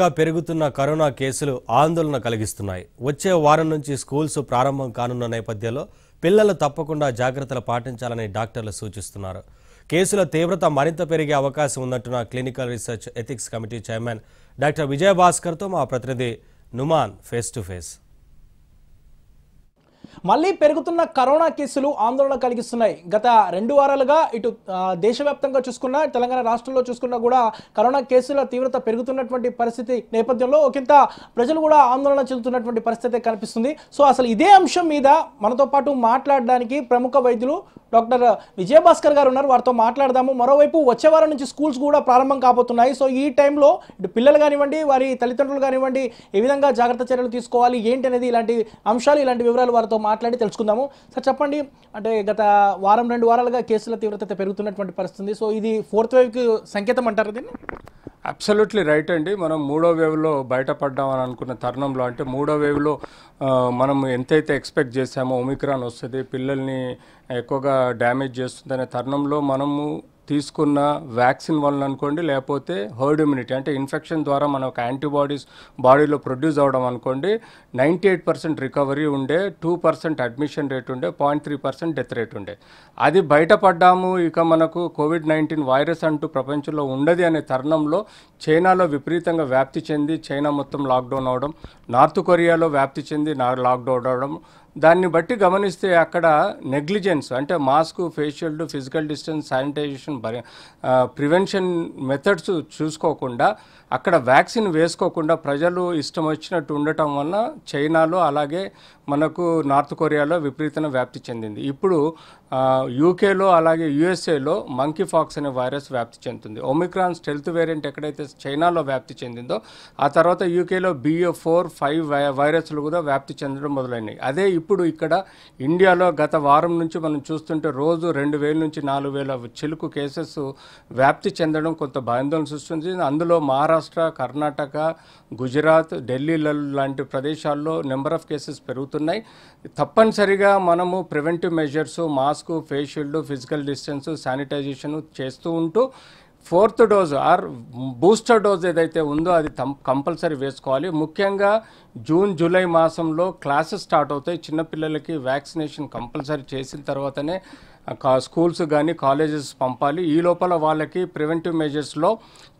గా పెరుగుతున్న కరోనా కేసులు ఆందోళన కలిగిస్తున్నాయి వచ్చే వారం నుంచి స్కూల్స్ ప్రారంభం కానున్న నేపథ్యంలో పిల్లలు తప్పకుండా జాగ్రత్తలు పాటించాలని డాక్టర్లు సూచిస్తున్నారు కేసుల తీవ్రత మరింత పెరిగే అవకాశం ఉన్నట్టున clinical research ethics committee chairman doctor విజయభాస్కర్తో మా ప్రతినిధి నుమాన్ ఫేస్ టు ఫేస్ మళ్ళీ పెరుగుతున్న కరోనా కేసులు ఆందోళన కలిగిస్తున్నాయి గత రెండు వారాలుగా ఇటు దేశవ్యాప్తంగా చూసుకున్నా తెలంగాణ రాష్ట్రంలో చూసుకున్నా కూడా కరోనా కేసుల తీవ్రత పెరుగుతున్నటువంటి పరిస్థితి నేపథ్యంలో ఒకంత ప్రజలు కూడా ఆందోళన చెందుతున్నటువంటి పరిస్థితి కనిపిస్తుంది సో అసలు ఇదే అంశం మీద మనతో పాటు మాట్లాడడానికి ప్రముఖ వైద్యులు డాక్టర్ విజయభాస్కర్ గారు ఉన్నారు వారితో మాట్లాడదాము మరోవైపు వచ్చే వారం నుంచి స్కూల్స్ కూడా ప్రారంభం కాబోతున్నాయి సో ఈ టైంలో ఇటు పిల్లలు కానివ్వండి వారి తల్లిదండ్రులు కానివ్వండి ఏ విధంగా జాగ్రత్త చర్యలు తీసుకోవాలి ఏంటి అనేది ఇలాంటి అంశాలు ఇలాంటి వివరాలు వారితో మాట్లాడి తెలుసుకుందాము సార్ చెప్పండి అంటే గత వారం రెండు వారాలుగా కేసుల తీవ్రత పెరుగుతున్నటువంటి పరిస్థితి సో ఇది ఫోర్త్ వేవ్కి సంకేతం అంటారు దీన్ని అబ్సల్యూట్లీ రైట్ అండి మనం మూడో వేవ్లో బయటపడ్డామని అనుకున్న తరుణంలో అంటే మూడో వేవ్లో మనం ఎంతైతే ఎక్స్పెక్ట్ చేసామో ఒమిక్రాన్ వస్తుంది పిల్లల్ని ఎక్కువగా డ్యామేజ్ చేస్తుంది అనే తరుణంలో మనము తీసుకున్న వ్యాక్సిన్ వలన అనుకోండి లేకపోతే హర్డ్ ఇమ్యూనిటీ అంటే ఇన్ఫెక్షన్ ద్వారా మన ఒక యాంటీబాడీస్ బాడీలో ప్రొడ్యూస్ అవ్వడం అనుకోండి నైంటీ ఎయిట్ పర్సెంట్ రికవరీ ఉండే టూ పర్సెంట్ అడ్మిషన్ రేట్ ఉండే point three percent death rate ఉండే అది బయటపడ్డాము ఇక మనకు కోవిడ్ నైన్టీన్ వైరస్ అంటూ ప్రపంచంలో ఉండదు అనే తరుణంలో చైనాలో విపరీతంగా వ్యాప్తి చెంది చైనా మొత్తం లాక్డౌన్ అవడం నార్త్ కొరియాలో వ్యాప్తి చెంది లాక్డౌన్ అవడం దాన్ని బట్టి గమనిస్తే అక్కడ నెగ్లిజెన్స్ అంటే mask facial physical distance sanitization vaccine prevention methods చూసుకోకుండా అక్కడ వ్యాక్సిన్ వేసుకోకుండా ప్రజలు ఇష్టం వచ్చినట్టు ఉండటం వల్ల చైనాలో అలాగే మనకు నార్త్ కొరియాలో విపరీతన వ్యాప్తి చెందింది ఇప్పుడు యూకేలో అలాగే యుఎస్ఏలో మంకీ ఫాక్స్ అనే వైరస్ వ్యాప్తి చెందుతుంది ఒమిక్రాన్ స్టెల్త్ వేరియంట్ ఎక్కడైతే చైనాలో వ్యాప్తి చెందిందో ఆ తర్వాత యూకేలో బిఏ ఫోర్ ఫైవ్ వైరస్లు కూడా వ్యాప్తి చెందడం మొదలైనవి అదే ఇప్పుడు ఇక్కడ ఇండియాలో గత వారం నుంచి మనం చూస్తుంటే రోజు రెండు వేల నుంచి నాలుగు వేల చిలుకు కేసులు కేసెస్ వ్యాప్తి చెందడం కొంత భయాందోళన సృష్టించింది అందులో మహారాష్ట్ర కర్ణాటక గుజరాత్ ఢిల్లీ లాంటి ప్రదేశాల్లో నెంబర్ ఆఫ్ కేసెస్ పెరుగుతున్నాయి తప్పనిసరిగా మనము preventive measures mask face shield physical distance sanitization చేస్తూ ఉంటూ fourth dose or booster dose ఏదైతే ఉందో అది కంపల్సరీ వేసుకోవాలి ముఖ్యంగా జూన్ జూలై మాసంలో క్లాసెస్ స్టార్ట్ అవుతాయి చిన్నపిల్లలకి వ్యాక్సినేషన్ కంపల్సరీ చేసిన తర్వాతనే స్కూల్స్ కానీ కాలేజెస్ పంపాలి ఈ లోపల వాళ్ళకి ప్రివెంటివ్ మెజర్స్లో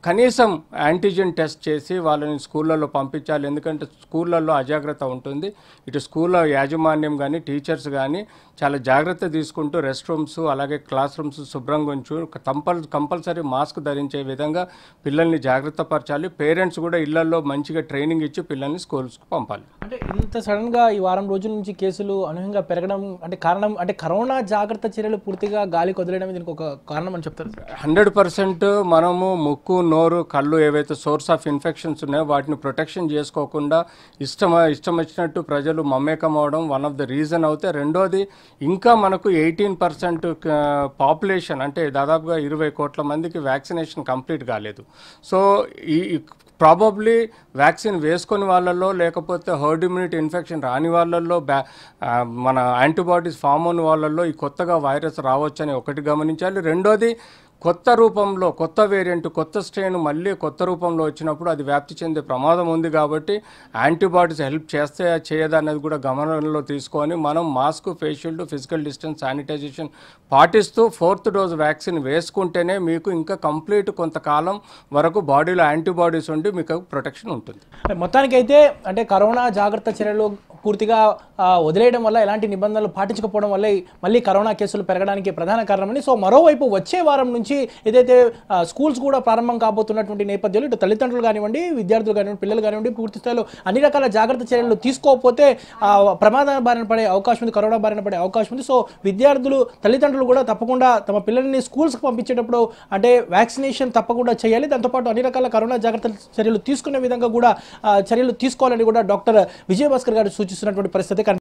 కనీసం యాంటీజెన్ టెస్ట్ చేసి వాళ్ళని స్కూళ్ళల్లో పంపించాలి ఎందుకంటే స్కూళ్ళల్లో అజాగ్రత్త ఉంటుంది ఇటు స్కూళ్ళ యాజమాన్యం కానీ టీచర్స్ కానీ చాలా జాగ్రత్త తీసుకుంటూ రెస్ట్ రూమ్స్ అలాగే క్లాస్ రూమ్స్ శుభ్రంగా ఉంచు కంపల్ కంపల్సరీ మాస్క్ ధరించే విధంగా పిల్లల్ని జాగ్రత్త పరచాలి పేరెంట్స్ కూడా ఇళ్లలో మంచిగా ట్రైనింగ్ ఇచ్చి పిల్లల్ని స్కూల్స్ పంపాలి అంటే ఇంత సడన్గా ఈ వారం రోజుల నుంచి కేసులు అనుహంగా పెరగడం అంటే కారణం అంటే కరోనా జాగ్రత్త చర్యలు పూర్తిగా గాలి వదిలేయడం దీనికి ఒక కారణం అని చెప్తారు హండ్రెడ్ పర్సెంట్ మనము ముక్కు నోరు కళ్ళు ఏవైతే సోర్స్ ఆఫ్ ఇన్ఫెక్షన్స్ ఉన్నాయో వాటిని ప్రొటెక్షన్ చేసుకోకుండా ఇష్టం ఇష్టం వచ్చినట్టు ప్రజలు మమ్మేకం అవడం వన్ ఆఫ్ ద రీజన్ అవుతే రెండోది ఇంకా మనకు ఎయిటీన్ పర్సెంట్ పాపులేషన్ అంటే దాదాపుగా ఇరవై కోట్ల మందికి వ్యాక్సినేషన్ కంప్లీట్ కాలేదు సో ఈ ప్రాబబ్లీ వ్యాక్సిన్ వేసుకొని వాళ్ళలో లేక లేకపోతే హర్డ్ ఇమ్యూనిటీ ఇన్ఫెక్షన్ రాని వాళ్ళల్లో బ్యా మన యాంటీబాడీస్ ఫామ్ అవ్వని వాళ్ళల్లో ఈ కొత్తగా వైరస్ రావచ్చు ఒకటి గమనించాలి రెండోది కొత్త రూపంలో కొత్త వేరియంట్ కొత్త స్ట్రెయిన్ మళ్ళీ కొత్త రూపంలో వచ్చినప్పుడు అది వ్యాప్తి చెందే ప్రమాదం ఉంది కాబట్టి యాంటీబాడీస్ హెల్ప్ చేస్తే చేయదా అనేది కూడా గమనంలో తీసుకొని మనం mask face shield physical distance sanitization పాటిస్తూ ఫోర్త్ డోజ్ వ్యాక్సిన్ వేసుకుంటేనే మీకు ఇంకా కంప్లీట్ కొంతకాలం వరకు బాడీలో యాంటీబాడీస్ ఉండి మీకు ప్రొటెక్షన్ ఉంటుంది మొత్తానికైతే అంటే కరోనా జాగ్రత్త చర్యలు పూర్తిగా వదిలేయడం వల్ల ఎలాంటి నిబంధనలు పాటించకపోవడం వల్ల మళ్ళీ కరోనా కేసులు పెరగడానికి ప్రధాన కారణమని సో మరోవైపు వచ్చే వారం నుంచి ఏదైతే స్కూల్స్ కూడా ప్రారంభం కాబోతున్నటువంటి నేపథ్యంలో ఇటు తల్లిదండ్రులు కానివ్వండి విద్యార్థులు కానివ్వండి పిల్లలు కానివ్వండి పూర్తి స్థాయిలో అన్ని రకాల జాగ్రత్త చర్యలు తీసుకోకపోతే ప్రమాద బారిన పడే అవకాశం ఉంది కరోనా బారిన పడే అవకాశం ఉంది సో విద్యార్థులు తల్లిదండ్రులు కూడా తప్పకుండా తమ పిల్లల్ని స్కూల్స్కి పంపించేటప్పుడు అంటే వ్యాక్సినేషన్ తప్పకుండా చేయాలి దాంతోపాటు అన్ని రకాల కరోనా జాగ్రత్త చర్యలు తీసుకునే విధంగా కూడా చర్యలు తీసుకోవాలని కూడా డాక్టర్ విజయభాస్కర్ గారు సూచిస్తున్నటువంటి పరిస్థితి